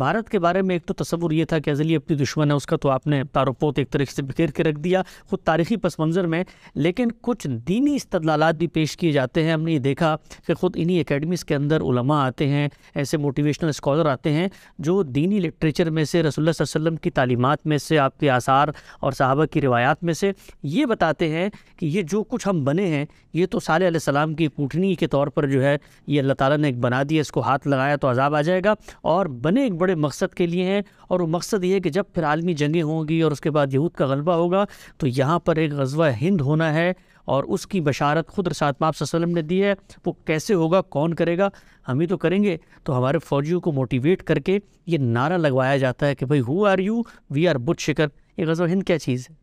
भारत के बारे में एक तो तस्वुर यह था कि अजली अपनी दुश्मन है उसका तो आपने तारपोत एक तरीके से बिखेर के रख दिया खुद तारीखी पस मंज़र में लेकिन कुछ दीनी इस्तलात भी पेश किए जाते हैं हमने ये देखा कि ख़ुद इन्हीं अकेडमीज़ के अंदर उलमा आते हैं ऐसे मोटिवेशनल स्कॉलर आते हैं जो दीनी लिटरेचर में से रसोल्ला वसम की तालीमत में से आपके आसार और साहबा की रवायात में से ये बताते हैं कि ये जो कुछ हम बने हैं ये तो साल सलाम की पूठनी के तौर पर जो है ये अल्लाह ताली ने एक बना दिया इसको हाथ लगाया तो अजाब आ जाएगा और बने एक बड़े मकसद के लिए हैं और वो मकसद ये है कि जब फिर आलमी जंगें होंगी और उसके बाद यहूद का गलबा होगा तो यहाँ पर एक गजवा हिंद होना है और उसकी बशारत खुद रसात माप ने दी है वो कैसे होगा कौन करेगा हम ही तो करेंगे तो हमारे फौजियों को मोटिवेट करके ये नारा लगवाया जाता है कि भाई who are you we are बुध शिकर ये गजवा हिंद क्या चीज़ है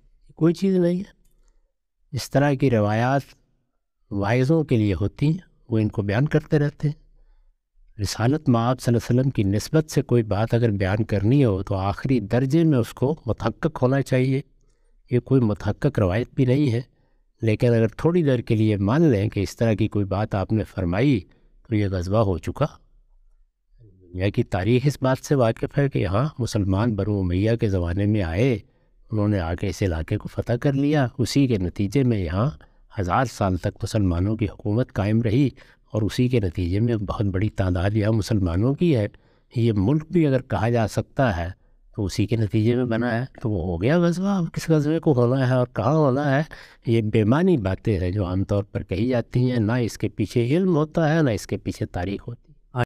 कोई चीज़ नहीं है इस तरह की रवायात वाइजों के लिए होती हैं वो इनको बयान करते रहते हैं रिसालत में आप की नस्बत से कोई बात अगर बयान करनी हो तो आखिरी दर्जे में उसको मतहक़ होना चाहिए ये कोई मतहक़ रवायत भी नहीं है लेकिन अगर थोड़ी देर के लिए मान लें कि इस तरह की कोई बात आपने फरमाई तो ये गजबा हो चुका दुनिया की तारीख इस बात से वाकिफ़ है कि यहाँ मुसलमान बरू मैया के ज़माने में आए उन्होंने आके इस इलाके को फ़तह कर लिया उसी के नतीजे में यहाँ हज़ार साल तक मुसलमानों की हुकूमत कायम रही और उसी के नतीजे में बहुत बड़ी तादाद यह मुसलमानों की है ये मुल्क भी अगर कहा जा सकता है तो उसी के नतीजे में बना है तो वो हो गया गजबा अब किस गजबे को होना है और कहाँ होना है ये बेमानी बातें हैं जो आमतौर पर कही जाती हैं ना इसके पीछे इल्म होता है ना इसके पीछे तारीख होती है